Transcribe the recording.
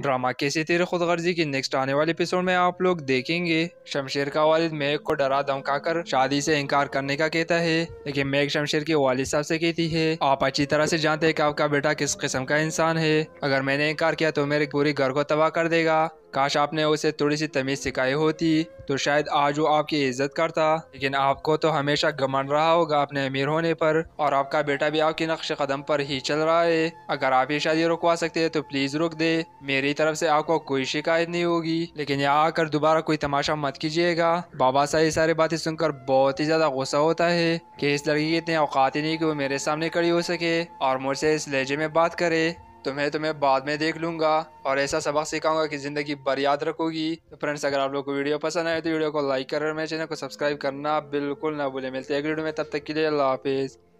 drama कैसे तेरे खुद गर्जी की नेक्स्ट आने वाले एपिसोड में आप लोग देखेंगे शमशेर का वालिद मेघ को डरा धमकाकर शादी से इनकार करने का कहता है लेकिन मेघ शमशेर के वालिद साहब से कहती है आप अच्छी तरह से जानते हैं कि आपका बेटा किस किस्म का इंसान है अगर मैंने इनकार किया तो मेरे पूरे घर को तबाह कर देगा काश आपने उसे थोड़ी सी तमीज़ सिखाई होती तो शायद आज वो आपकी इज्जत करता लेकिन आपको तो हमेशा गमन रहा होगा अपने अमीर होने पर और आपका बेटा भी आपके नक्श कदम पर ही चल रहा है अगर आप ये शादी रुकवा सकते हैं तो प्लीज़ रुक दे मेरी तरफ से आपको कोई शिकायत नहीं होगी लेकिन यहाँ आकर दोबारा कोई तमाशा मत कीजिएगा बाबा साहब ये सारी बातें सुनकर बहुत ही ज़्यादा गुस्सा होता है की इस लड़की की इतनी औकात ही नहीं की वो मेरे सामने खड़ी हो सके और मुझसे इस लहजे में बात करे तुम्हें तुम्हें तो बाद में देख लूंगा और ऐसा सबक सिखाऊंगा कि ज़िंदगी बर याद रखोगी तो फ्रेंड्स अगर आप लोग को वीडियो पसंद आए तो वीडियो को लाइक कर मेरे चैनल को सब्सक्राइब करना बिल्कुल ना भूले मिलते हैं अगले वीडियो में तब तक के लिए अल्लाह हाफिज़